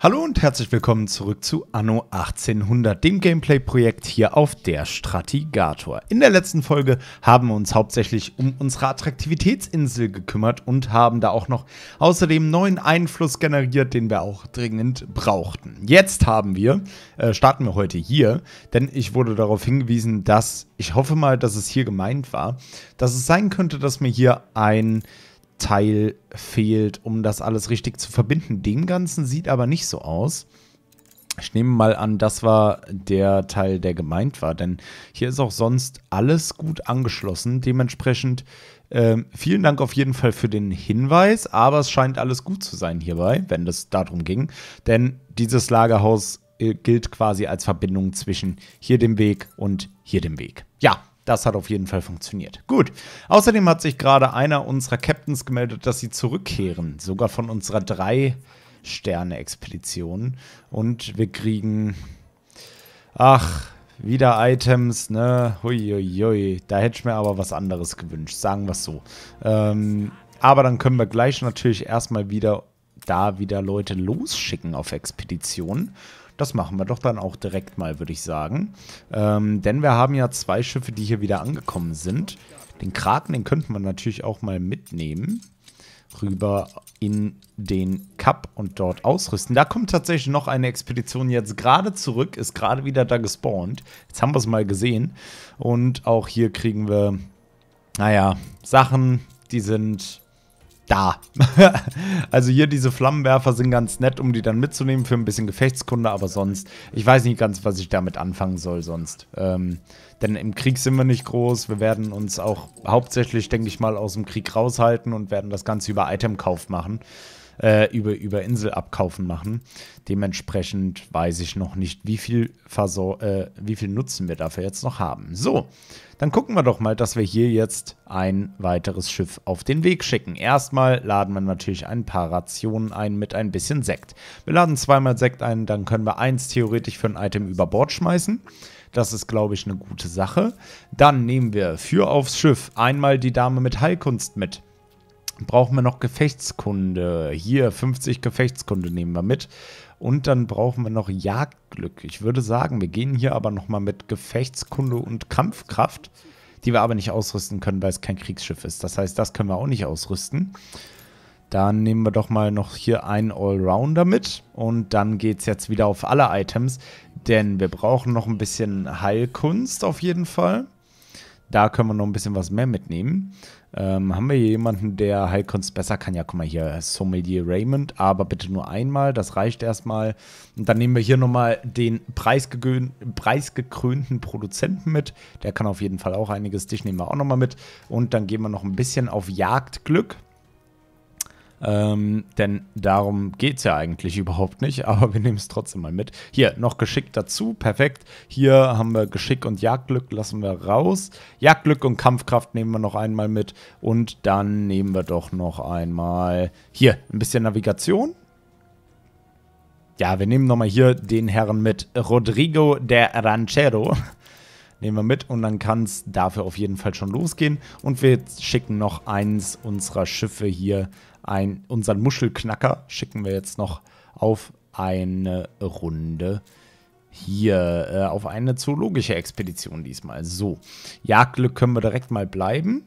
Hallo und herzlich willkommen zurück zu Anno 1800, dem Gameplay-Projekt hier auf der Stratigator. In der letzten Folge haben wir uns hauptsächlich um unsere Attraktivitätsinsel gekümmert und haben da auch noch außerdem neuen Einfluss generiert, den wir auch dringend brauchten. Jetzt haben wir, äh, starten wir heute hier, denn ich wurde darauf hingewiesen, dass, ich hoffe mal, dass es hier gemeint war, dass es sein könnte, dass wir hier ein Teil fehlt, um das alles richtig zu verbinden. Dem Ganzen sieht aber nicht so aus. Ich nehme mal an, das war der Teil, der gemeint war, denn hier ist auch sonst alles gut angeschlossen. Dementsprechend äh, vielen Dank auf jeden Fall für den Hinweis, aber es scheint alles gut zu sein hierbei, wenn es darum ging, denn dieses Lagerhaus äh, gilt quasi als Verbindung zwischen hier dem Weg und hier dem Weg. Ja, das hat auf jeden Fall funktioniert. Gut. Außerdem hat sich gerade einer unserer Captains gemeldet, dass sie zurückkehren. Sogar von unserer Drei-Sterne-Expedition. Und wir kriegen. Ach, wieder Items, ne? Huiuiui. Da hätte ich mir aber was anderes gewünscht. Sagen wir es so. Ähm, aber dann können wir gleich natürlich erstmal wieder da wieder Leute losschicken auf Expeditionen. Das machen wir doch dann auch direkt mal, würde ich sagen. Ähm, denn wir haben ja zwei Schiffe, die hier wieder angekommen sind. Den Kraken, den könnte man natürlich auch mal mitnehmen. Rüber in den Cup und dort ausrüsten. Da kommt tatsächlich noch eine Expedition jetzt gerade zurück, ist gerade wieder da gespawnt. Jetzt haben wir es mal gesehen. Und auch hier kriegen wir, naja, Sachen, die sind da. also hier diese Flammenwerfer sind ganz nett, um die dann mitzunehmen für ein bisschen Gefechtskunde, aber sonst, ich weiß nicht ganz, was ich damit anfangen soll sonst. Ähm, denn im Krieg sind wir nicht groß, wir werden uns auch hauptsächlich, denke ich mal, aus dem Krieg raushalten und werden das Ganze über Itemkauf machen. Äh, über, über Inselabkaufen machen. Dementsprechend weiß ich noch nicht, wie viel, Versor äh, wie viel Nutzen wir dafür jetzt noch haben. So, dann gucken wir doch mal, dass wir hier jetzt ein weiteres Schiff auf den Weg schicken. Erstmal laden wir natürlich ein paar Rationen ein mit ein bisschen Sekt. Wir laden zweimal Sekt ein, dann können wir eins theoretisch für ein Item über Bord schmeißen. Das ist, glaube ich, eine gute Sache. Dann nehmen wir für aufs Schiff einmal die Dame mit Heilkunst mit. Brauchen wir noch Gefechtskunde. Hier, 50 Gefechtskunde nehmen wir mit. Und dann brauchen wir noch Jagdglück. Ich würde sagen, wir gehen hier aber nochmal mit Gefechtskunde und Kampfkraft, die wir aber nicht ausrüsten können, weil es kein Kriegsschiff ist. Das heißt, das können wir auch nicht ausrüsten. Dann nehmen wir doch mal noch hier einen Allrounder mit. Und dann geht es jetzt wieder auf alle Items. Denn wir brauchen noch ein bisschen Heilkunst auf jeden Fall. Da können wir noch ein bisschen was mehr mitnehmen. Ähm, haben wir hier jemanden, der halt besser kann? Ja, guck mal hier, Sommelier Raymond, aber bitte nur einmal, das reicht erstmal. Und dann nehmen wir hier nochmal den preisgekrönten Produzenten mit. Der kann auf jeden Fall auch einiges. Dich nehmen wir auch nochmal mit. Und dann gehen wir noch ein bisschen auf Jagdglück. Ähm, denn darum geht es ja eigentlich überhaupt nicht, aber wir nehmen es trotzdem mal mit. Hier, noch Geschick dazu, perfekt. Hier haben wir Geschick und Jagdglück, lassen wir raus. Jagdglück und Kampfkraft nehmen wir noch einmal mit. Und dann nehmen wir doch noch einmal hier ein bisschen Navigation. Ja, wir nehmen nochmal hier den Herrn mit. Rodrigo der Ranchero nehmen wir mit und dann kann es dafür auf jeden Fall schon losgehen. Und wir schicken noch eins unserer Schiffe hier ein, unseren Muschelknacker schicken wir jetzt noch auf eine Runde hier, äh, auf eine zoologische Expedition diesmal. So, Jagdglück können wir direkt mal bleiben.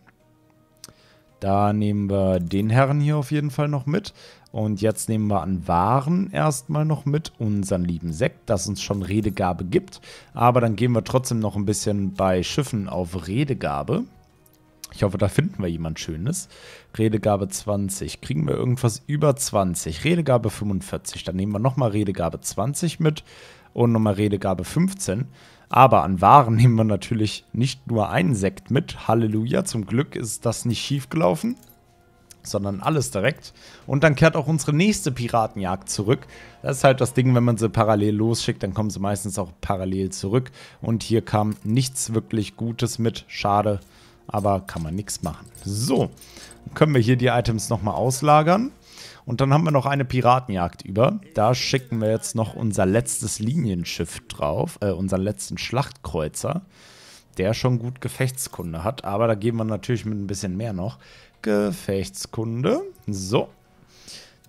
Da nehmen wir den Herren hier auf jeden Fall noch mit. Und jetzt nehmen wir an Waren erstmal noch mit, unseren lieben Sekt, das uns schon Redegabe gibt. Aber dann gehen wir trotzdem noch ein bisschen bei Schiffen auf Redegabe. Ich hoffe, da finden wir jemand Schönes. Redegabe 20. Kriegen wir irgendwas über 20? Redegabe 45. Dann nehmen wir nochmal Redegabe 20 mit und nochmal Redegabe 15. Aber an Waren nehmen wir natürlich nicht nur einen Sekt mit. Halleluja, zum Glück ist das nicht schiefgelaufen, sondern alles direkt. Und dann kehrt auch unsere nächste Piratenjagd zurück. Das ist halt das Ding, wenn man sie parallel losschickt, dann kommen sie meistens auch parallel zurück. Und hier kam nichts wirklich Gutes mit. Schade aber kann man nichts machen. So, dann können wir hier die Items nochmal auslagern. Und dann haben wir noch eine Piratenjagd über. Da schicken wir jetzt noch unser letztes Linienschiff drauf, äh, unseren letzten Schlachtkreuzer, der schon gut Gefechtskunde hat. Aber da geben wir natürlich mit ein bisschen mehr noch. Gefechtskunde. So.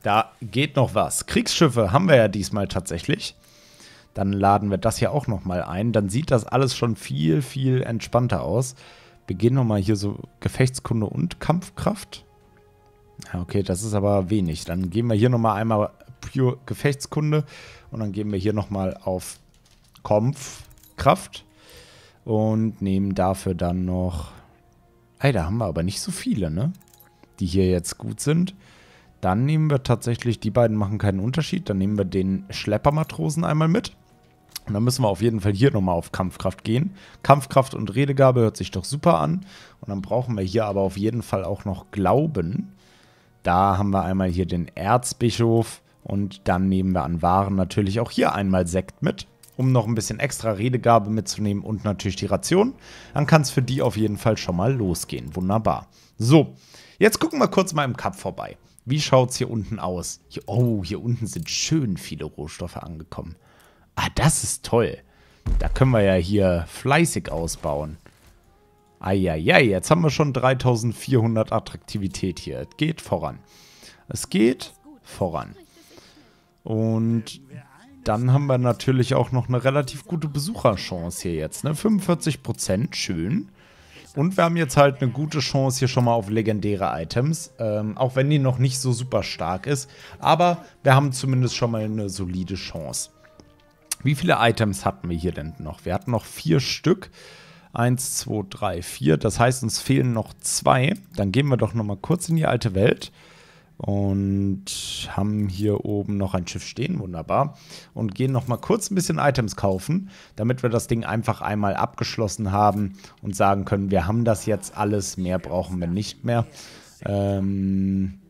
Da geht noch was. Kriegsschiffe haben wir ja diesmal tatsächlich. Dann laden wir das hier auch nochmal ein. Dann sieht das alles schon viel, viel entspannter aus. Wir gehen nochmal hier so Gefechtskunde und Kampfkraft. Ja, okay, das ist aber wenig. Dann gehen wir hier nochmal einmal Pure Gefechtskunde und dann gehen wir hier nochmal auf Kampfkraft und nehmen dafür dann noch... Ey, da haben wir aber nicht so viele, ne? Die hier jetzt gut sind. Dann nehmen wir tatsächlich, die beiden machen keinen Unterschied. Dann nehmen wir den Schleppermatrosen einmal mit. Und dann müssen wir auf jeden Fall hier nochmal auf Kampfkraft gehen. Kampfkraft und Redegabe hört sich doch super an. Und dann brauchen wir hier aber auf jeden Fall auch noch Glauben. Da haben wir einmal hier den Erzbischof und dann nehmen wir an Waren natürlich auch hier einmal Sekt mit, um noch ein bisschen extra Redegabe mitzunehmen und natürlich die Ration. Dann kann es für die auf jeden Fall schon mal losgehen. Wunderbar. So, jetzt gucken wir kurz mal im Cup vorbei. Wie schaut es hier unten aus? Hier, oh, hier unten sind schön viele Rohstoffe angekommen. Ah, das ist toll. Da können wir ja hier fleißig ausbauen. Eieiei, jetzt haben wir schon 3400 Attraktivität hier. Es geht voran. Es geht voran. Und dann haben wir natürlich auch noch eine relativ gute Besucherchance hier jetzt. Ne? 45%, schön. Und wir haben jetzt halt eine gute Chance hier schon mal auf legendäre Items. Ähm, auch wenn die noch nicht so super stark ist. Aber wir haben zumindest schon mal eine solide Chance. Wie viele Items hatten wir hier denn noch? Wir hatten noch vier Stück. Eins, zwei, drei, vier. Das heißt, uns fehlen noch zwei. Dann gehen wir doch nochmal kurz in die alte Welt. Und haben hier oben noch ein Schiff stehen, wunderbar. Und gehen nochmal kurz ein bisschen Items kaufen, damit wir das Ding einfach einmal abgeschlossen haben und sagen können, wir haben das jetzt alles, mehr brauchen wir nicht mehr. Ähm,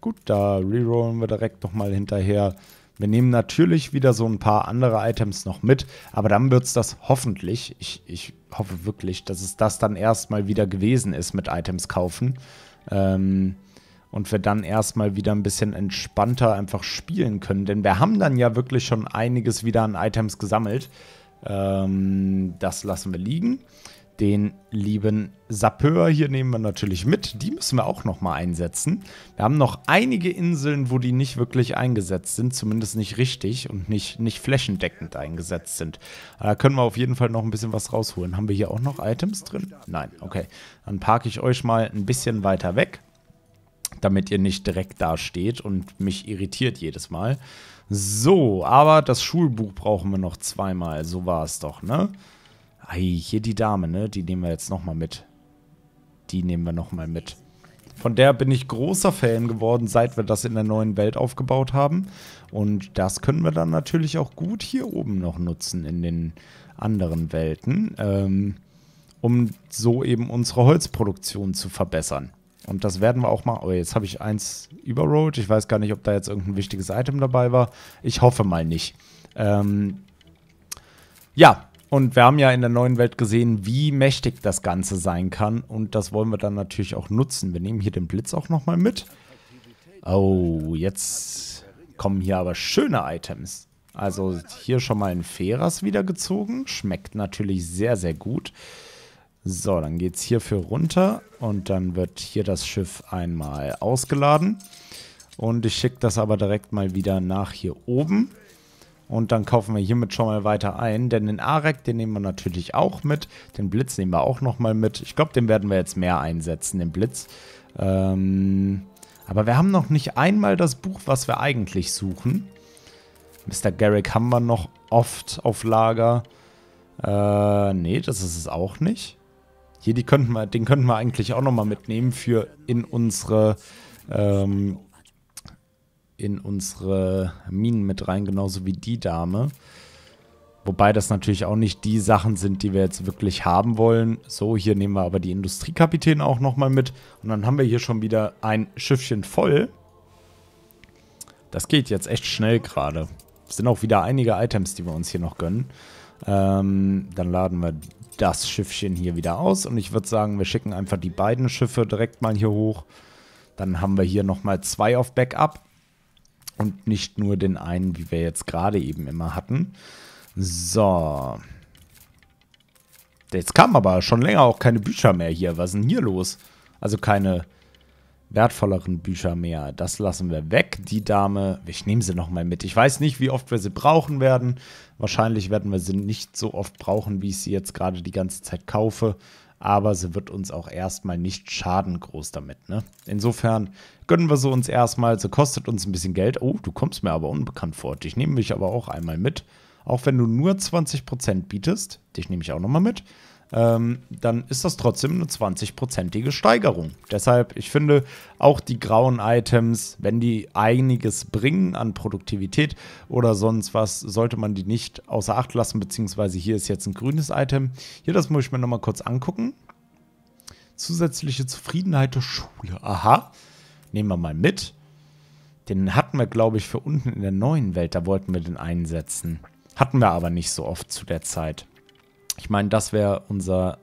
gut, da rerollen wir direkt nochmal hinterher. Wir nehmen natürlich wieder so ein paar andere Items noch mit, aber dann wird es das hoffentlich, ich, ich hoffe wirklich, dass es das dann erstmal wieder gewesen ist mit Items kaufen. Ähm, und wir dann erstmal wieder ein bisschen entspannter einfach spielen können. Denn wir haben dann ja wirklich schon einiges wieder an Items gesammelt. Ähm, das lassen wir liegen. Den lieben Sapeur hier nehmen wir natürlich mit. Die müssen wir auch nochmal einsetzen. Wir haben noch einige Inseln, wo die nicht wirklich eingesetzt sind. Zumindest nicht richtig und nicht, nicht flächendeckend eingesetzt sind. Da können wir auf jeden Fall noch ein bisschen was rausholen. Haben wir hier auch noch Items drin? Nein, okay. Dann parke ich euch mal ein bisschen weiter weg, damit ihr nicht direkt da steht und mich irritiert jedes Mal. So, aber das Schulbuch brauchen wir noch zweimal. So war es doch, ne? Ei, hier die Dame, ne? Die nehmen wir jetzt nochmal mit. Die nehmen wir nochmal mit. Von der bin ich großer Fan geworden, seit wir das in der neuen Welt aufgebaut haben. Und das können wir dann natürlich auch gut hier oben noch nutzen in den anderen Welten, ähm, um so eben unsere Holzproduktion zu verbessern. Und das werden wir auch mal. Oh, jetzt habe ich eins überrollt. Ich weiß gar nicht, ob da jetzt irgendein wichtiges Item dabei war. Ich hoffe mal nicht. Ähm, ja, und wir haben ja in der neuen Welt gesehen, wie mächtig das Ganze sein kann. Und das wollen wir dann natürlich auch nutzen. Wir nehmen hier den Blitz auch nochmal mit. Oh, jetzt kommen hier aber schöne Items. Also hier schon mal ein Feras wiedergezogen. Schmeckt natürlich sehr, sehr gut. So, dann geht es hierfür runter. Und dann wird hier das Schiff einmal ausgeladen. Und ich schicke das aber direkt mal wieder nach hier oben. Und dann kaufen wir hiermit schon mal weiter ein. Denn den Arek, den nehmen wir natürlich auch mit. Den Blitz nehmen wir auch nochmal mit. Ich glaube, den werden wir jetzt mehr einsetzen, den Blitz. Ähm, aber wir haben noch nicht einmal das Buch, was wir eigentlich suchen. Mr. Garrick haben wir noch oft auf Lager. Äh, nee, das ist es auch nicht. Hier, die könnten wir, den könnten wir eigentlich auch nochmal mitnehmen für in unsere ähm, in unsere Minen mit rein, genauso wie die Dame. Wobei das natürlich auch nicht die Sachen sind, die wir jetzt wirklich haben wollen. So, hier nehmen wir aber die Industriekapitän auch nochmal mit. Und dann haben wir hier schon wieder ein Schiffchen voll. Das geht jetzt echt schnell gerade. Es sind auch wieder einige Items, die wir uns hier noch gönnen. Ähm, dann laden wir das Schiffchen hier wieder aus. Und ich würde sagen, wir schicken einfach die beiden Schiffe direkt mal hier hoch. Dann haben wir hier nochmal zwei auf Backup und nicht nur den einen, wie wir jetzt gerade eben immer hatten. So. Jetzt kamen aber schon länger auch keine Bücher mehr hier. Was ist denn hier los? Also keine wertvolleren Bücher mehr. Das lassen wir weg. Die Dame, ich nehme sie nochmal mit. Ich weiß nicht, wie oft wir sie brauchen werden. Wahrscheinlich werden wir sie nicht so oft brauchen, wie ich sie jetzt gerade die ganze Zeit kaufe aber sie wird uns auch erstmal nicht schaden groß damit. Ne? Insofern gönnen wir sie uns erstmal. Sie kostet uns ein bisschen Geld. Oh, du kommst mir aber unbekannt vor. Dich nehme ich aber auch einmal mit. Auch wenn du nur 20% bietest, dich nehme ich auch nochmal mit ähm, dann ist das trotzdem eine 20-prozentige Steigerung. Deshalb, ich finde, auch die grauen Items, wenn die einiges bringen an Produktivität oder sonst was, sollte man die nicht außer Acht lassen, beziehungsweise hier ist jetzt ein grünes Item. Hier, das muss ich mir nochmal kurz angucken. Zusätzliche Zufriedenheit der Schule. Aha, nehmen wir mal mit. Den hatten wir, glaube ich, für unten in der neuen Welt. Da wollten wir den einsetzen. Hatten wir aber nicht so oft zu der Zeit. Ich meine, das wäre unser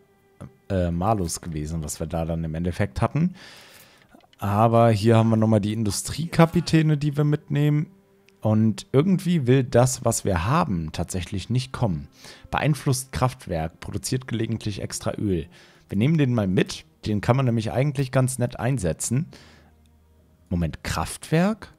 äh, Malus gewesen, was wir da dann im Endeffekt hatten. Aber hier haben wir nochmal die Industriekapitäne, die wir mitnehmen. Und irgendwie will das, was wir haben, tatsächlich nicht kommen. Beeinflusst Kraftwerk, produziert gelegentlich extra Öl. Wir nehmen den mal mit. Den kann man nämlich eigentlich ganz nett einsetzen. Moment, Kraftwerk?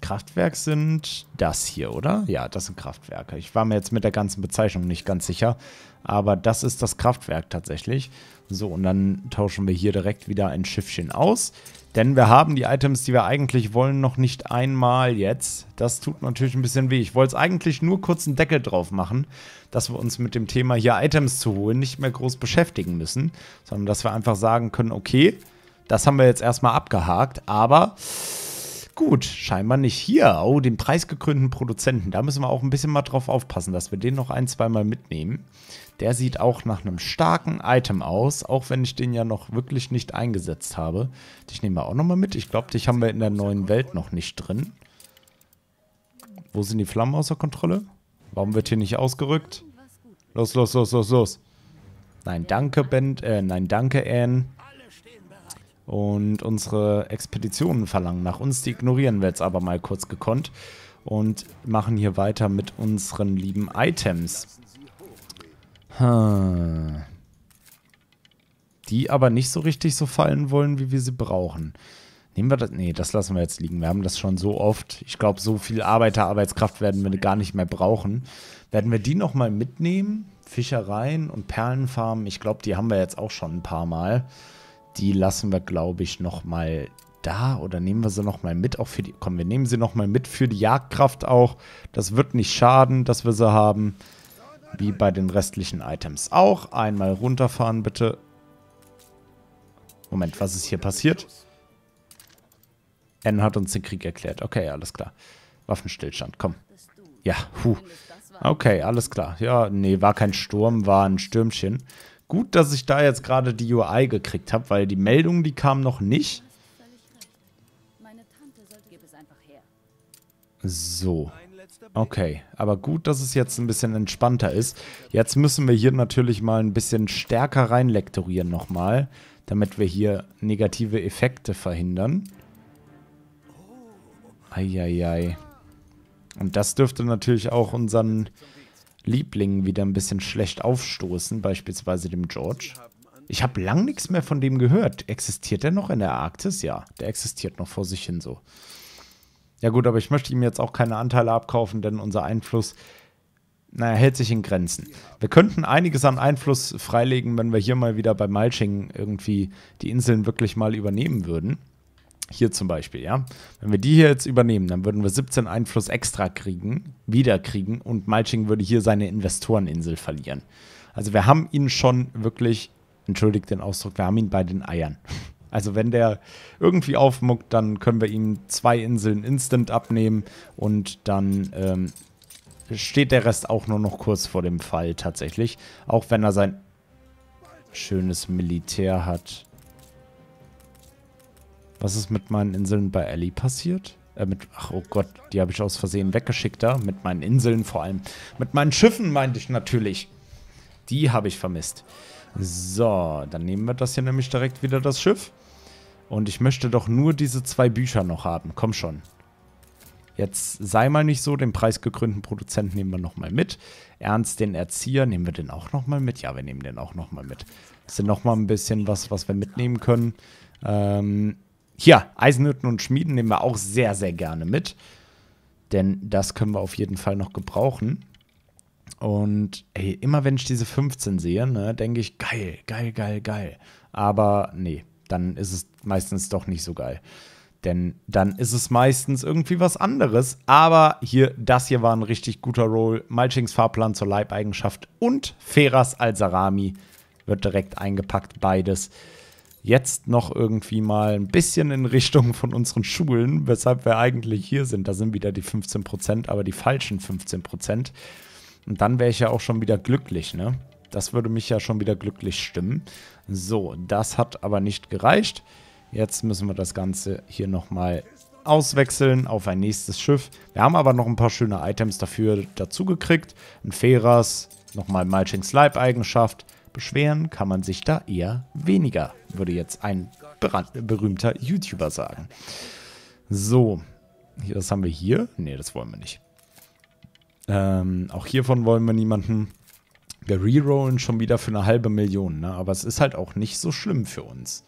Kraftwerk sind das hier, oder? Ja, das sind Kraftwerke. Ich war mir jetzt mit der ganzen Bezeichnung nicht ganz sicher, aber das ist das Kraftwerk tatsächlich. So, und dann tauschen wir hier direkt wieder ein Schiffchen aus, denn wir haben die Items, die wir eigentlich wollen, noch nicht einmal jetzt. Das tut natürlich ein bisschen weh. Ich wollte es eigentlich nur kurz einen Deckel drauf machen, dass wir uns mit dem Thema hier Items zu holen nicht mehr groß beschäftigen müssen, sondern dass wir einfach sagen können, okay, das haben wir jetzt erstmal abgehakt, aber gut. Scheinbar nicht hier. Oh, den preisgekrönten Produzenten. Da müssen wir auch ein bisschen mal drauf aufpassen, dass wir den noch ein, zweimal mitnehmen. Der sieht auch nach einem starken Item aus, auch wenn ich den ja noch wirklich nicht eingesetzt habe. Dich nehmen wir auch nochmal mit. Ich glaube, dich haben wir in der neuen Welt noch nicht drin. Wo sind die Flammen außer Kontrolle? Warum wird hier nicht ausgerückt? Los, los, los, los, los. Nein, danke, Ben. Äh, nein, danke, Anne und unsere Expeditionen verlangen nach uns. Die ignorieren wir jetzt aber mal kurz gekonnt und machen hier weiter mit unseren lieben Items. Die aber nicht so richtig so fallen wollen, wie wir sie brauchen. Nehmen wir das? Nee, das lassen wir jetzt liegen. Wir haben das schon so oft. Ich glaube, so viel Arbeiter, Arbeitskraft werden wir gar nicht mehr brauchen. Werden wir die nochmal mitnehmen? Fischereien und Perlenfarmen, ich glaube, die haben wir jetzt auch schon ein paar Mal. Die lassen wir, glaube ich, nochmal da oder nehmen wir sie nochmal mit, auch für die, komm, wir nehmen sie nochmal mit für die Jagdkraft auch. Das wird nicht schaden, dass wir sie haben. Wie bei den restlichen Items auch. Einmal runterfahren, bitte. Moment, was ist hier passiert? N hat uns den Krieg erklärt. Okay, alles klar. Waffenstillstand, komm. Ja, huh. Okay, alles klar. Ja, nee, war kein Sturm, war ein Stürmchen gut, dass ich da jetzt gerade die UI gekriegt habe, weil die Meldung, die kam noch nicht. So. Okay, aber gut, dass es jetzt ein bisschen entspannter ist. Jetzt müssen wir hier natürlich mal ein bisschen stärker reinlektorieren nochmal, damit wir hier negative Effekte verhindern. Eieiei. Und das dürfte natürlich auch unseren Lieblingen wieder ein bisschen schlecht aufstoßen, beispielsweise dem George. Ich habe lang nichts mehr von dem gehört. Existiert der noch in der Arktis? Ja, der existiert noch vor sich hin so. Ja gut, aber ich möchte ihm jetzt auch keine Anteile abkaufen, denn unser Einfluss, naja, hält sich in Grenzen. Wir könnten einiges an Einfluss freilegen, wenn wir hier mal wieder bei Malching irgendwie die Inseln wirklich mal übernehmen würden. Hier zum Beispiel, ja. Wenn wir die hier jetzt übernehmen, dann würden wir 17 Einfluss extra kriegen, wieder kriegen und Malching würde hier seine Investoreninsel verlieren. Also wir haben ihn schon wirklich, entschuldigt den Ausdruck, wir haben ihn bei den Eiern. Also wenn der irgendwie aufmuckt, dann können wir ihm zwei Inseln instant abnehmen und dann ähm, steht der Rest auch nur noch kurz vor dem Fall tatsächlich. Auch wenn er sein schönes Militär hat. Was ist mit meinen Inseln bei Ellie passiert? Äh, mit, ach, oh Gott, die habe ich aus Versehen weggeschickt da. Mit meinen Inseln vor allem. Mit meinen Schiffen meinte ich natürlich. Die habe ich vermisst. So, dann nehmen wir das hier nämlich direkt wieder, das Schiff. Und ich möchte doch nur diese zwei Bücher noch haben. Komm schon. Jetzt sei mal nicht so, den preisgekrönten Produzenten nehmen wir nochmal mit. Ernst, den Erzieher, nehmen wir den auch nochmal mit? Ja, wir nehmen den auch nochmal mit. Das sind nochmal ein bisschen was, was wir mitnehmen können. Ähm, hier, Eisenhütten und Schmieden nehmen wir auch sehr, sehr gerne mit. Denn das können wir auf jeden Fall noch gebrauchen. Und ey, immer wenn ich diese 15 sehe, ne, denke ich, geil, geil, geil, geil. Aber nee, dann ist es meistens doch nicht so geil. Denn dann ist es meistens irgendwie was anderes. Aber hier, das hier war ein richtig guter Roll. Malchings Fahrplan zur Leibeigenschaft und Feras Al-Sarami wird direkt eingepackt, beides jetzt noch irgendwie mal ein bisschen in Richtung von unseren Schulen, weshalb wir eigentlich hier sind. Da sind wieder die 15 Prozent, aber die falschen 15 Prozent. Und dann wäre ich ja auch schon wieder glücklich, ne? Das würde mich ja schon wieder glücklich stimmen. So, das hat aber nicht gereicht. Jetzt müssen wir das Ganze hier nochmal auswechseln auf ein nächstes Schiff. Wir haben aber noch ein paar schöne Items dafür dazu gekriegt. Ein Feras, nochmal Malchings Leib-Eigenschaft. Beschweren kann man sich da eher weniger würde jetzt ein berühmter YouTuber sagen. So, was haben wir hier. Ne, das wollen wir nicht. Ähm, auch hiervon wollen wir niemanden. Wir rerollen schon wieder für eine halbe Million, ne? aber es ist halt auch nicht so schlimm für uns.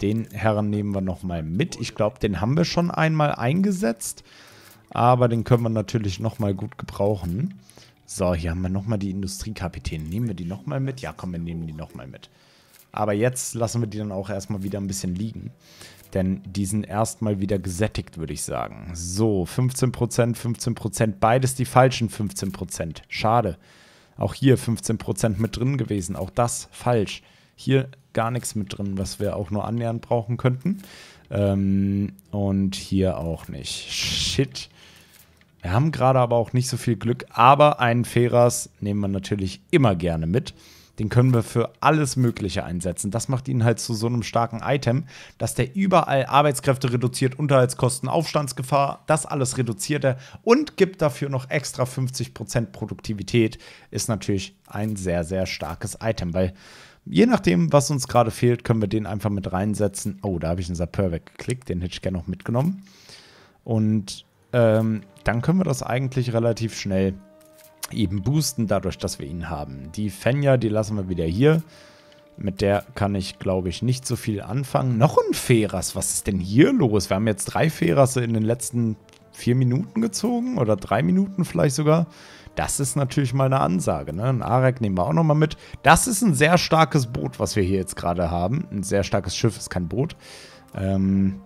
Den Herren nehmen wir nochmal mit. Ich glaube, den haben wir schon einmal eingesetzt, aber den können wir natürlich nochmal gut gebrauchen. So, hier haben wir nochmal die Industriekapitäne. Nehmen wir die nochmal mit? Ja, komm, wir nehmen die nochmal mit. Aber jetzt lassen wir die dann auch erstmal wieder ein bisschen liegen. Denn die sind erstmal wieder gesättigt, würde ich sagen. So, 15%, 15%, beides die falschen 15%. Schade. Auch hier 15% mit drin gewesen. Auch das falsch. Hier gar nichts mit drin, was wir auch nur annähernd brauchen könnten. Ähm, und hier auch nicht. Shit. Wir haben gerade aber auch nicht so viel Glück, aber einen Feras nehmen wir natürlich immer gerne mit. Den können wir für alles Mögliche einsetzen. Das macht ihn halt zu so einem starken Item, dass der überall Arbeitskräfte reduziert, Unterhaltskosten, Aufstandsgefahr, das alles reduziert er und gibt dafür noch extra 50% Produktivität. Ist natürlich ein sehr, sehr starkes Item, weil je nachdem, was uns gerade fehlt, können wir den einfach mit reinsetzen. Oh, da habe ich einen Sapper weggeklickt, den hätte ich gerne noch mitgenommen. Und ähm, dann können wir das eigentlich relativ schnell eben boosten, dadurch, dass wir ihn haben. Die Fenja, die lassen wir wieder hier. Mit der kann ich, glaube ich, nicht so viel anfangen. Noch ein Feras. Was ist denn hier los? Wir haben jetzt drei Feras in den letzten vier Minuten gezogen oder drei Minuten vielleicht sogar. Das ist natürlich mal eine Ansage. Ne? Ein Arek nehmen wir auch nochmal mit. Das ist ein sehr starkes Boot, was wir hier jetzt gerade haben. Ein sehr starkes Schiff ist kein Boot. Ähm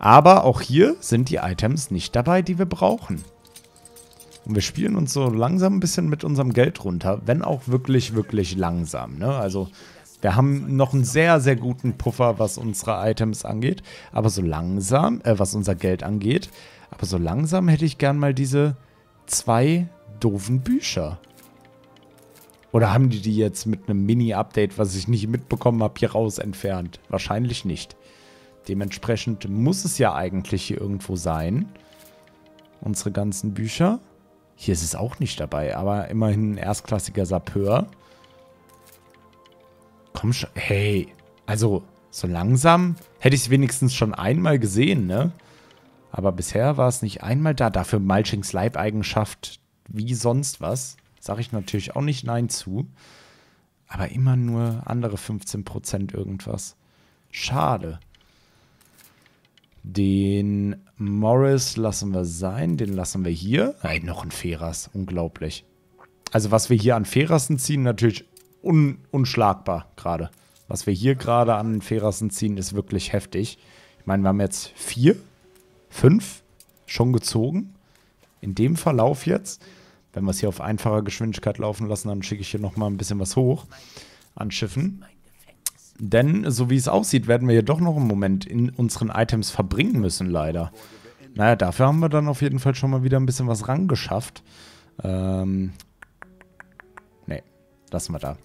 aber auch hier sind die Items nicht dabei, die wir brauchen. Und wir spielen uns so langsam ein bisschen mit unserem Geld runter, wenn auch wirklich, wirklich langsam. Ne? Also wir haben noch einen sehr, sehr guten Puffer, was unsere Items angeht. Aber so langsam, äh, was unser Geld angeht. Aber so langsam hätte ich gern mal diese zwei doofen Bücher. Oder haben die die jetzt mit einem Mini-Update, was ich nicht mitbekommen habe, hier raus entfernt? Wahrscheinlich nicht. Dementsprechend muss es ja eigentlich hier irgendwo sein. Unsere ganzen Bücher. Hier ist es auch nicht dabei, aber immerhin ein erstklassiger Sapeur. Komm schon. Hey. Also, so langsam hätte ich es wenigstens schon einmal gesehen, ne? Aber bisher war es nicht einmal da. Dafür Malchings Leibeigenschaft wie sonst was. Sage ich natürlich auch nicht Nein zu. Aber immer nur andere 15% irgendwas. Schade. Den Morris lassen wir sein, den lassen wir hier. Nein, noch ein Feras, unglaublich. Also was wir hier an Ferassen ziehen, natürlich un unschlagbar gerade. Was wir hier gerade an Ferassen ziehen, ist wirklich heftig. Ich meine, wir haben jetzt vier, fünf schon gezogen. In dem Verlauf jetzt. Wenn wir es hier auf einfacher Geschwindigkeit laufen lassen, dann schicke ich hier nochmal ein bisschen was hoch an Schiffen. Mein denn so wie es aussieht, werden wir ja doch noch einen Moment in unseren Items verbringen müssen, leider. Naja, dafür haben wir dann auf jeden Fall schon mal wieder ein bisschen was rangeschafft. Ähm, nee, lassen wir da.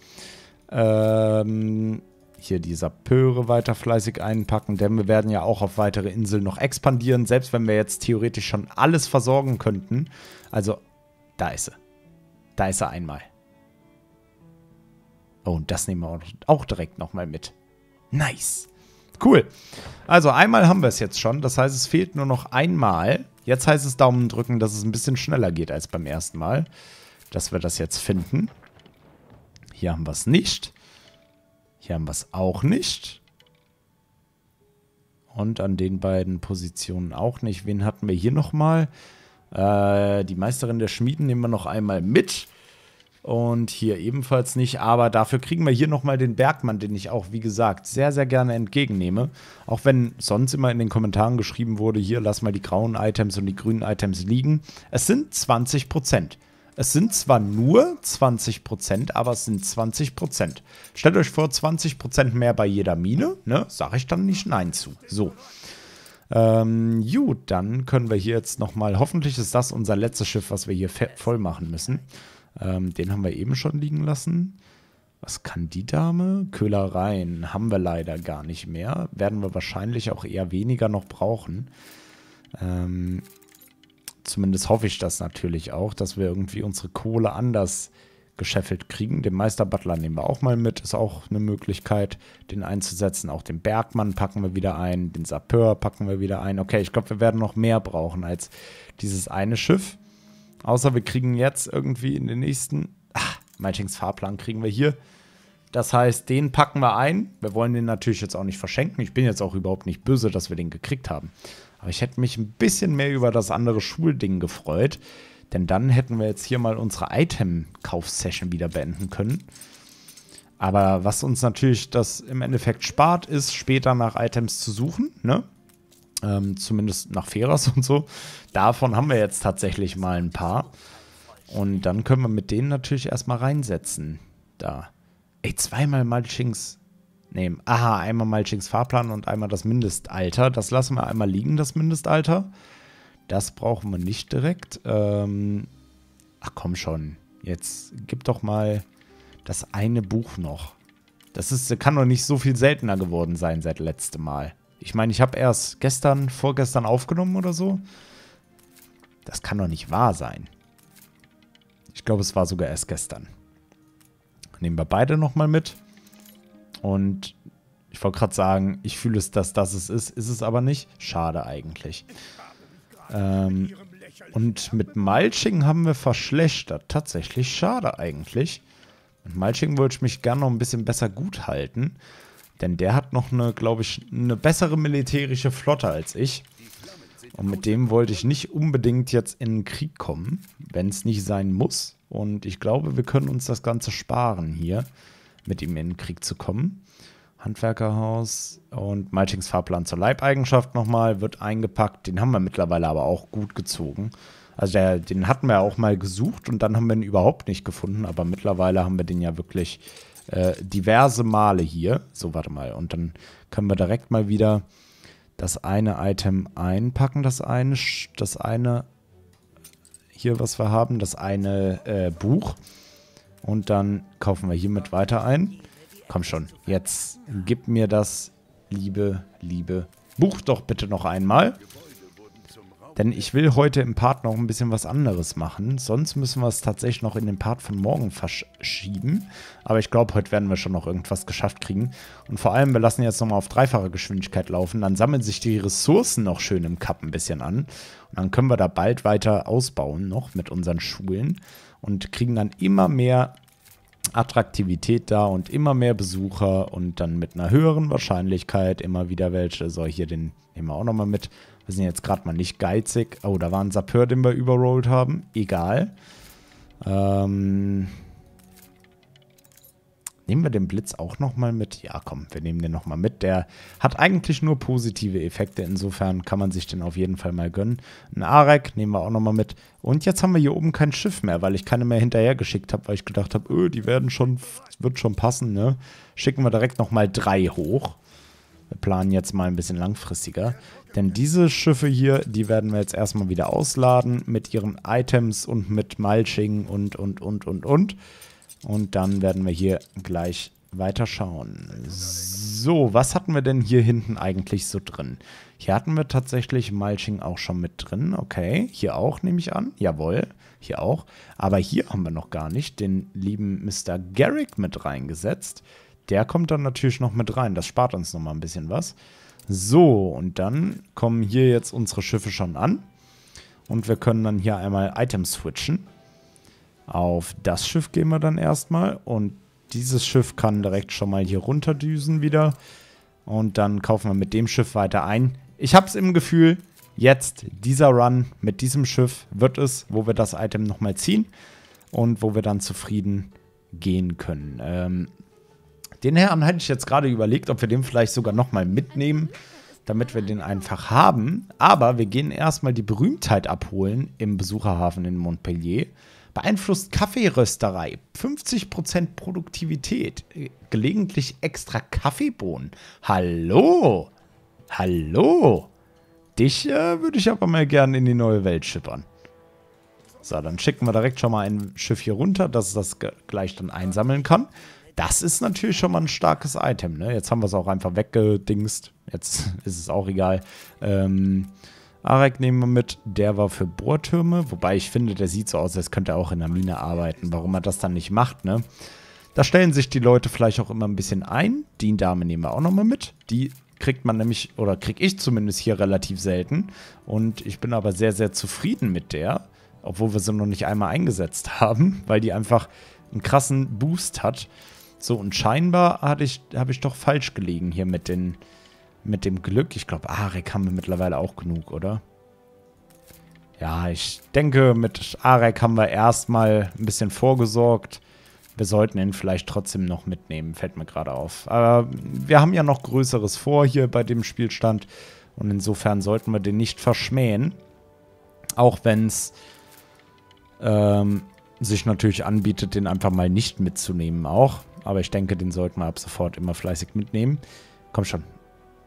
Ähm, hier die Sapöre weiter fleißig einpacken, denn wir werden ja auch auf weitere Inseln noch expandieren, selbst wenn wir jetzt theoretisch schon alles versorgen könnten. Also, da ist sie. Da ist er einmal. Oh, und das nehmen wir auch direkt nochmal mit. Nice. Cool. Also einmal haben wir es jetzt schon. Das heißt, es fehlt nur noch einmal. Jetzt heißt es Daumen drücken, dass es ein bisschen schneller geht als beim ersten Mal. Dass wir das jetzt finden. Hier haben wir es nicht. Hier haben wir es auch nicht. Und an den beiden Positionen auch nicht. Wen hatten wir hier nochmal? Äh, die Meisterin der Schmieden nehmen wir noch einmal mit. Und hier ebenfalls nicht, aber dafür kriegen wir hier nochmal den Bergmann, den ich auch, wie gesagt, sehr, sehr gerne entgegennehme. Auch wenn sonst immer in den Kommentaren geschrieben wurde, hier lass mal die grauen Items und die grünen Items liegen. Es sind 20 Es sind zwar nur 20%, aber es sind 20%. Stellt euch vor, 20% mehr bei jeder Mine, ne? Sag ich dann nicht Nein zu. So. Ähm, gut, dann können wir hier jetzt nochmal, hoffentlich ist das unser letztes Schiff, was wir hier voll machen müssen. Ähm, den haben wir eben schon liegen lassen. Was kann die Dame? Köhlereien haben wir leider gar nicht mehr. Werden wir wahrscheinlich auch eher weniger noch brauchen. Ähm, zumindest hoffe ich das natürlich auch, dass wir irgendwie unsere Kohle anders gescheffelt kriegen. Den Meisterbutler nehmen wir auch mal mit, ist auch eine Möglichkeit, den einzusetzen. Auch den Bergmann packen wir wieder ein, den Sapeur packen wir wieder ein. Okay, ich glaube, wir werden noch mehr brauchen als dieses eine Schiff. Außer wir kriegen jetzt irgendwie in den nächsten. Ach, Malchings Fahrplan kriegen wir hier. Das heißt, den packen wir ein. Wir wollen den natürlich jetzt auch nicht verschenken. Ich bin jetzt auch überhaupt nicht böse, dass wir den gekriegt haben. Aber ich hätte mich ein bisschen mehr über das andere Schulding gefreut. Denn dann hätten wir jetzt hier mal unsere Item-Kauf-Session wieder beenden können. Aber was uns natürlich das im Endeffekt spart, ist, später nach Items zu suchen. Ne? Ähm, zumindest nach Feras und so. Davon haben wir jetzt tatsächlich mal ein paar. Und dann können wir mit denen natürlich erstmal reinsetzen. Da. Ey, zweimal Malchings nehmen. Aha, einmal Malchings Fahrplan und einmal das Mindestalter. Das lassen wir einmal liegen, das Mindestalter. Das brauchen wir nicht direkt. Ähm, ach komm schon. Jetzt gib doch mal das eine Buch noch. Das ist, kann doch nicht so viel seltener geworden sein seit letztem Mal. Ich meine, ich habe erst gestern, vorgestern aufgenommen oder so. Das kann doch nicht wahr sein. Ich glaube, es war sogar erst gestern. Nehmen wir beide nochmal mit. Und ich wollte gerade sagen, ich fühle es, dass das es ist, ist es aber nicht. Schade eigentlich. Ähm, und mit Malching haben wir verschlechtert. Tatsächlich schade eigentlich. Mit Malching wollte ich mich gerne noch ein bisschen besser gut halten. Denn der hat noch eine, glaube ich, eine bessere militärische Flotte als ich. Und mit dem wollte ich nicht unbedingt jetzt in den Krieg kommen, wenn es nicht sein muss. Und ich glaube, wir können uns das Ganze sparen hier, mit ihm in den Krieg zu kommen. Handwerkerhaus und Maltings Fahrplan zur Leibeigenschaft nochmal wird eingepackt. Den haben wir mittlerweile aber auch gut gezogen. Also der, den hatten wir auch mal gesucht und dann haben wir ihn überhaupt nicht gefunden. Aber mittlerweile haben wir den ja wirklich äh, diverse Male hier. So, warte mal. Und dann können wir direkt mal wieder das eine Item einpacken, das eine, das eine hier, was wir haben, das eine äh, Buch. Und dann kaufen wir hiermit weiter ein. Komm schon, jetzt gib mir das liebe, liebe Buch doch bitte noch einmal. Denn ich will heute im Part noch ein bisschen was anderes machen. Sonst müssen wir es tatsächlich noch in den Part von morgen verschieben. Aber ich glaube, heute werden wir schon noch irgendwas geschafft kriegen. Und vor allem, wir lassen jetzt nochmal auf dreifache Geschwindigkeit laufen. Dann sammeln sich die Ressourcen noch schön im Cup ein bisschen an. Und dann können wir da bald weiter ausbauen noch mit unseren Schulen. Und kriegen dann immer mehr Attraktivität da und immer mehr Besucher und dann mit einer höheren Wahrscheinlichkeit immer wieder welche. So, hier den nehmen wir auch nochmal mit. Wir sind jetzt gerade mal nicht geizig. Oh, da war ein Sapeur, den wir überrollt haben. Egal. Ähm, nehmen wir den Blitz auch nochmal mit? Ja, komm, wir nehmen den nochmal mit. Der hat eigentlich nur positive Effekte. Insofern kann man sich den auf jeden Fall mal gönnen. Ein Arek nehmen wir auch nochmal mit. Und jetzt haben wir hier oben kein Schiff mehr, weil ich keine mehr hinterher geschickt habe, weil ich gedacht habe, öh, die werden schon, wird schon passen, ne? Schicken wir direkt nochmal drei hoch. Wir planen jetzt mal ein bisschen langfristiger. Denn diese Schiffe hier, die werden wir jetzt erstmal wieder ausladen mit ihren Items und mit Mulching und, und, und, und, und. Und dann werden wir hier gleich weiter schauen. So, was hatten wir denn hier hinten eigentlich so drin? Hier hatten wir tatsächlich Mulching auch schon mit drin. Okay, hier auch nehme ich an. Jawohl, hier auch. Aber hier haben wir noch gar nicht den lieben Mr. Garrick mit reingesetzt. Der kommt dann natürlich noch mit rein. Das spart uns nochmal ein bisschen was. So, und dann kommen hier jetzt unsere Schiffe schon an. Und wir können dann hier einmal Items switchen. Auf das Schiff gehen wir dann erstmal. Und dieses Schiff kann direkt schon mal hier runterdüsen wieder. Und dann kaufen wir mit dem Schiff weiter ein. Ich habe es im Gefühl, jetzt dieser Run mit diesem Schiff wird es, wo wir das Item nochmal ziehen. Und wo wir dann zufrieden gehen können. Ähm, den Herrn hatte ich jetzt gerade überlegt, ob wir den vielleicht sogar nochmal mitnehmen, damit wir den einfach haben. Aber wir gehen erstmal die Berühmtheit abholen im Besucherhafen in Montpellier. Beeinflusst Kaffeerösterei, 50% Produktivität, gelegentlich extra Kaffeebohnen. Hallo! Hallo! Dich äh, würde ich aber mal gerne in die neue Welt schippern. So, dann schicken wir direkt schon mal ein Schiff hier runter, dass es das gleich dann einsammeln kann. Das ist natürlich schon mal ein starkes Item. Ne? Jetzt haben wir es auch einfach weggedingst. Jetzt ist es auch egal. Ähm, Arek nehmen wir mit. Der war für Bohrtürme. Wobei ich finde, der sieht so aus, als könnte er auch in der Mine arbeiten. Warum er das dann nicht macht, ne? Da stellen sich die Leute vielleicht auch immer ein bisschen ein. Die Dame nehmen wir auch nochmal mit. Die kriegt man nämlich, oder kriege ich zumindest hier relativ selten. Und ich bin aber sehr, sehr zufrieden mit der. Obwohl wir sie noch nicht einmal eingesetzt haben, weil die einfach einen krassen Boost hat. So, und scheinbar hatte ich, habe ich doch falsch gelegen hier mit, den, mit dem Glück. Ich glaube, Arek haben wir mittlerweile auch genug, oder? Ja, ich denke, mit Arek haben wir erstmal ein bisschen vorgesorgt. Wir sollten ihn vielleicht trotzdem noch mitnehmen, fällt mir gerade auf. Aber wir haben ja noch Größeres vor hier bei dem Spielstand. Und insofern sollten wir den nicht verschmähen. Auch wenn es ähm, sich natürlich anbietet, den einfach mal nicht mitzunehmen auch aber ich denke, den sollten wir ab sofort immer fleißig mitnehmen. Komm schon.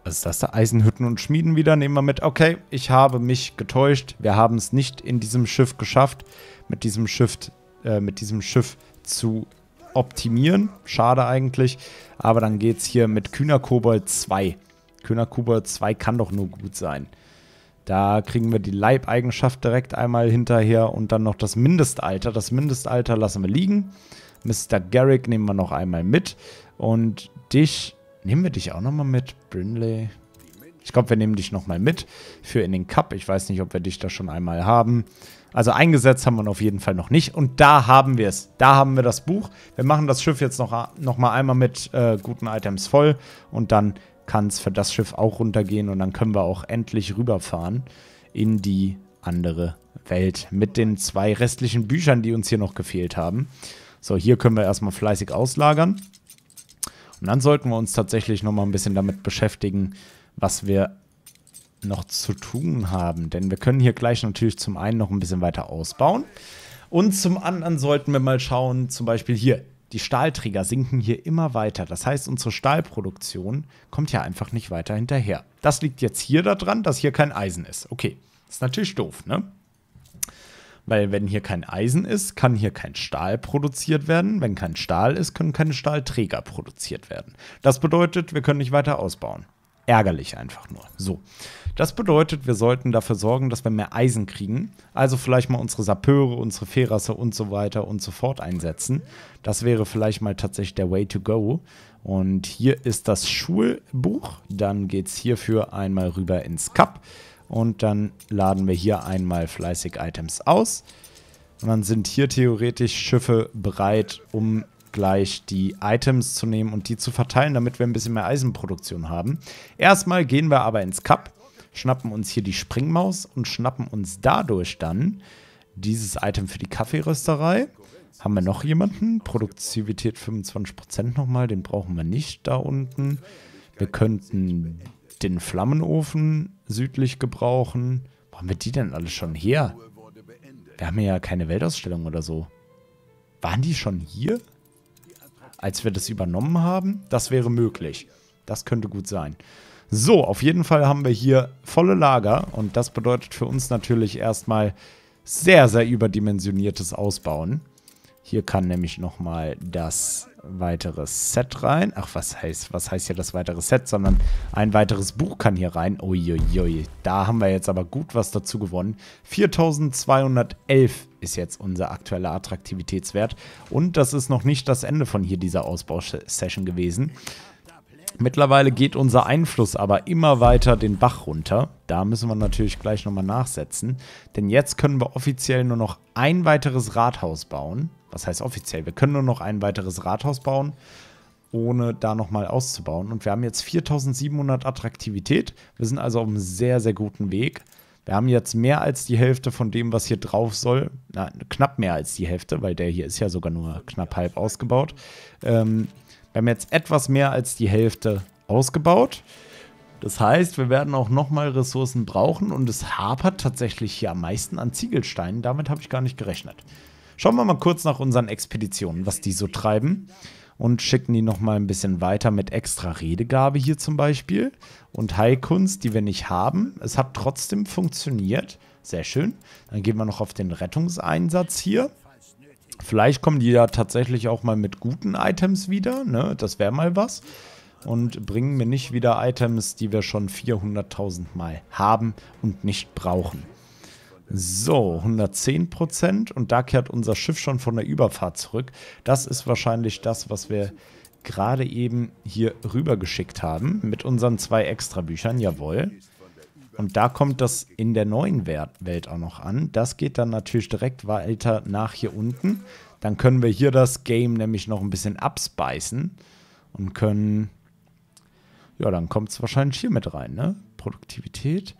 Was ist das da? Eisenhütten und Schmieden wieder nehmen wir mit. Okay, ich habe mich getäuscht. Wir haben es nicht in diesem Schiff geschafft, mit diesem Schiff, äh, mit diesem Schiff zu optimieren. Schade eigentlich. Aber dann geht es hier mit Kühner Kobold 2. Kühner Kobold 2 kann doch nur gut sein. Da kriegen wir die Leibeigenschaft direkt einmal hinterher und dann noch das Mindestalter. Das Mindestalter lassen wir liegen. Mr. Garrick nehmen wir noch einmal mit. Und dich, nehmen wir dich auch nochmal mit, Brinley. Ich glaube, wir nehmen dich nochmal mit für in den Cup. Ich weiß nicht, ob wir dich da schon einmal haben. Also eingesetzt haben wir ihn auf jeden Fall noch nicht. Und da haben wir es. Da haben wir das Buch. Wir machen das Schiff jetzt nochmal noch einmal mit äh, guten Items voll. Und dann kann es für das Schiff auch runtergehen. Und dann können wir auch endlich rüberfahren in die andere Welt. Mit den zwei restlichen Büchern, die uns hier noch gefehlt haben. So, hier können wir erstmal fleißig auslagern. Und dann sollten wir uns tatsächlich nochmal ein bisschen damit beschäftigen, was wir noch zu tun haben. Denn wir können hier gleich natürlich zum einen noch ein bisschen weiter ausbauen. Und zum anderen sollten wir mal schauen, zum Beispiel hier, die Stahlträger sinken hier immer weiter. Das heißt, unsere Stahlproduktion kommt ja einfach nicht weiter hinterher. Das liegt jetzt hier daran, dass hier kein Eisen ist. Okay, ist natürlich doof, ne? Weil wenn hier kein Eisen ist, kann hier kein Stahl produziert werden. Wenn kein Stahl ist, können keine Stahlträger produziert werden. Das bedeutet, wir können nicht weiter ausbauen. Ärgerlich einfach nur. So. Das bedeutet, wir sollten dafür sorgen, dass wir mehr Eisen kriegen. Also vielleicht mal unsere Sapeure, unsere Ferasse und so weiter und so fort einsetzen. Das wäre vielleicht mal tatsächlich der Way to go. Und hier ist das Schulbuch. Dann geht es hierfür einmal rüber ins Cup. Und dann laden wir hier einmal fleißig Items aus. Und dann sind hier theoretisch Schiffe bereit, um gleich die Items zu nehmen und die zu verteilen, damit wir ein bisschen mehr Eisenproduktion haben. Erstmal gehen wir aber ins Cup, schnappen uns hier die Springmaus und schnappen uns dadurch dann dieses Item für die Kaffeerösterei. Haben wir noch jemanden? Produktivität 25% nochmal, den brauchen wir nicht da unten. Wir könnten den Flammenofen südlich gebrauchen. Wo haben wir die denn alle schon her? Wir haben ja keine Weltausstellung oder so. Waren die schon hier? Als wir das übernommen haben? Das wäre möglich. Das könnte gut sein. So, auf jeden Fall haben wir hier volle Lager und das bedeutet für uns natürlich erstmal sehr, sehr überdimensioniertes Ausbauen. Hier kann nämlich nochmal das weiteres Set rein. Ach, was heißt, was heißt hier das weitere Set, sondern ein weiteres Buch kann hier rein. Uiuiui, da haben wir jetzt aber gut was dazu gewonnen. 4211 ist jetzt unser aktueller Attraktivitätswert. Und das ist noch nicht das Ende von hier dieser Ausbausession gewesen. Mittlerweile geht unser Einfluss aber immer weiter den Bach runter. Da müssen wir natürlich gleich nochmal nachsetzen. Denn jetzt können wir offiziell nur noch ein weiteres Rathaus bauen was heißt offiziell? Wir können nur noch ein weiteres Rathaus bauen, ohne da nochmal auszubauen. Und wir haben jetzt 4700 Attraktivität. Wir sind also auf einem sehr, sehr guten Weg. Wir haben jetzt mehr als die Hälfte von dem, was hier drauf soll. Na, knapp mehr als die Hälfte, weil der hier ist ja sogar nur knapp halb ausgebaut. Ähm, wir haben jetzt etwas mehr als die Hälfte ausgebaut. Das heißt, wir werden auch nochmal Ressourcen brauchen und es hapert tatsächlich hier am meisten an Ziegelsteinen. Damit habe ich gar nicht gerechnet. Schauen wir mal kurz nach unseren Expeditionen, was die so treiben. Und schicken die nochmal ein bisschen weiter mit extra Redegabe hier zum Beispiel. Und Heilkunst, die wir nicht haben. Es hat trotzdem funktioniert. Sehr schön. Dann gehen wir noch auf den Rettungseinsatz hier. Vielleicht kommen die ja tatsächlich auch mal mit guten Items wieder. Ne? Das wäre mal was. Und bringen mir nicht wieder Items, die wir schon 400.000 Mal haben und nicht brauchen. So, 110 Prozent. Und da kehrt unser Schiff schon von der Überfahrt zurück. Das ist wahrscheinlich das, was wir gerade eben hier rüber geschickt haben. Mit unseren zwei Extra-Büchern, jawohl. Und da kommt das in der neuen Welt auch noch an. Das geht dann natürlich direkt weiter nach hier unten. Dann können wir hier das Game nämlich noch ein bisschen abspeisen. Und können... Ja, dann kommt es wahrscheinlich hier mit rein, ne? Produktivität...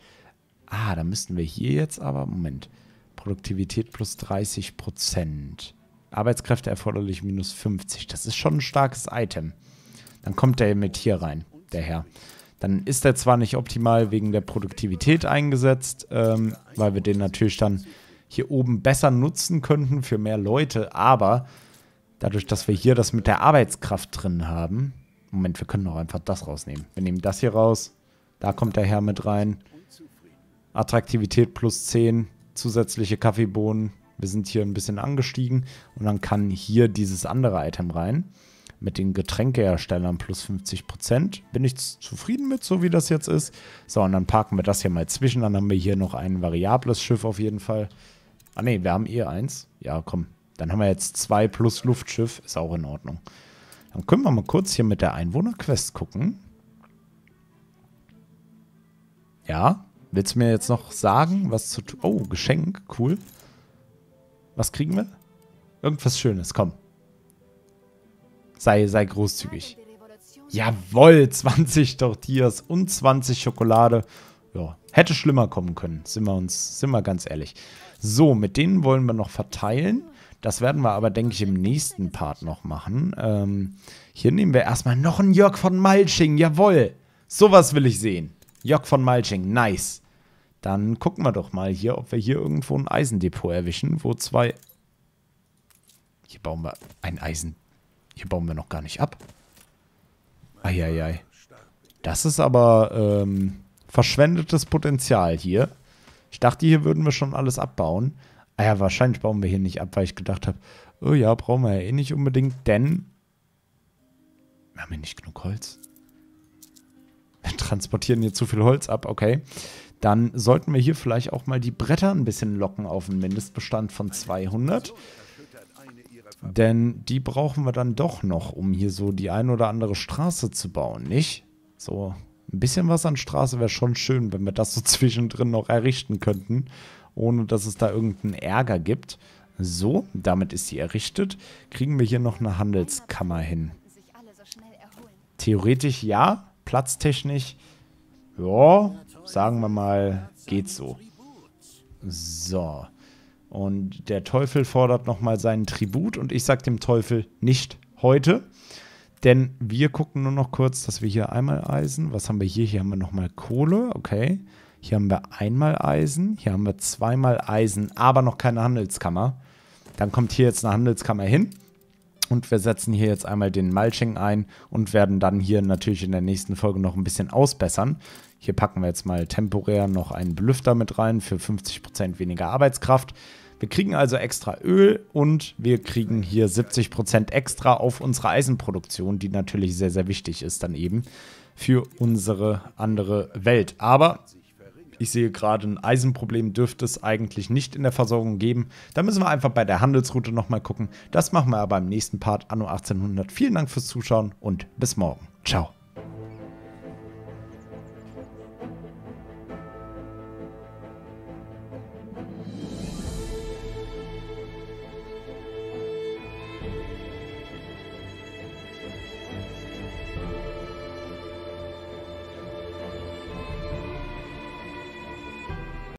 Ah, da müssten wir hier jetzt aber, Moment, Produktivität plus 30 Prozent. Arbeitskräfte erforderlich minus 50. Das ist schon ein starkes Item. Dann kommt der mit hier rein, der Herr. Dann ist er zwar nicht optimal wegen der Produktivität eingesetzt, ähm, weil wir den natürlich dann hier oben besser nutzen könnten für mehr Leute, aber dadurch, dass wir hier das mit der Arbeitskraft drin haben, Moment, wir können auch einfach das rausnehmen. Wir nehmen das hier raus, da kommt der Herr mit rein Attraktivität plus 10, zusätzliche Kaffeebohnen. Wir sind hier ein bisschen angestiegen und dann kann hier dieses andere Item rein. Mit den Getränkeherstellern plus 50%. Bin ich zufrieden mit, so wie das jetzt ist. So, und dann parken wir das hier mal zwischen. Dann haben wir hier noch ein variables Schiff auf jeden Fall. Ah ne, wir haben eh eins. Ja, komm. Dann haben wir jetzt zwei plus Luftschiff. Ist auch in Ordnung. Dann können wir mal kurz hier mit der Einwohnerquest gucken. Ja, Willst du mir jetzt noch sagen, was zu tun? Oh, Geschenk, cool. Was kriegen wir? Irgendwas Schönes, komm. Sei, sei großzügig. Jawoll, 20 Tortillas und 20 Schokolade. Ja, hätte schlimmer kommen können, sind wir uns, sind wir ganz ehrlich. So, mit denen wollen wir noch verteilen. Das werden wir aber, denke ich, im nächsten Part noch machen. Ähm, hier nehmen wir erstmal noch einen Jörg von Malching, jawoll. Sowas will ich sehen. Jörg von Malching, nice. Dann gucken wir doch mal hier, ob wir hier irgendwo ein Eisendepot erwischen, wo zwei... Hier bauen wir ein Eisen... Hier bauen wir noch gar nicht ab. Eieiei. Das ist aber ähm, verschwendetes Potenzial hier. Ich dachte, hier würden wir schon alles abbauen. Ah ja, wahrscheinlich bauen wir hier nicht ab, weil ich gedacht habe, oh ja, brauchen wir ja eh nicht unbedingt, denn wir haben hier nicht genug Holz. Wir transportieren hier zu viel Holz ab, okay dann sollten wir hier vielleicht auch mal die Bretter ein bisschen locken auf einen Mindestbestand von 200. Denn die brauchen wir dann doch noch, um hier so die ein oder andere Straße zu bauen, nicht? So ein bisschen was an Straße wäre schon schön, wenn wir das so zwischendrin noch errichten könnten, ohne dass es da irgendeinen Ärger gibt. So, damit ist sie errichtet. Kriegen wir hier noch eine Handelskammer hin? Theoretisch ja, platztechnisch ja, Sagen wir mal, geht so. So. Und der Teufel fordert nochmal seinen Tribut und ich sag dem Teufel nicht heute. Denn wir gucken nur noch kurz, dass wir hier einmal Eisen. Was haben wir hier? Hier haben wir nochmal Kohle. Okay. Hier haben wir einmal Eisen. Hier haben wir zweimal Eisen, aber noch keine Handelskammer. Dann kommt hier jetzt eine Handelskammer hin. Und wir setzen hier jetzt einmal den Mulching ein und werden dann hier natürlich in der nächsten Folge noch ein bisschen ausbessern. Hier packen wir jetzt mal temporär noch einen Belüfter mit rein für 50% weniger Arbeitskraft. Wir kriegen also extra Öl und wir kriegen hier 70% extra auf unsere Eisenproduktion, die natürlich sehr, sehr wichtig ist dann eben für unsere andere Welt. Aber ich sehe gerade ein Eisenproblem dürfte es eigentlich nicht in der Versorgung geben. Da müssen wir einfach bei der Handelsroute nochmal gucken. Das machen wir aber im nächsten Part Anno 1800. Vielen Dank fürs Zuschauen und bis morgen. Ciao.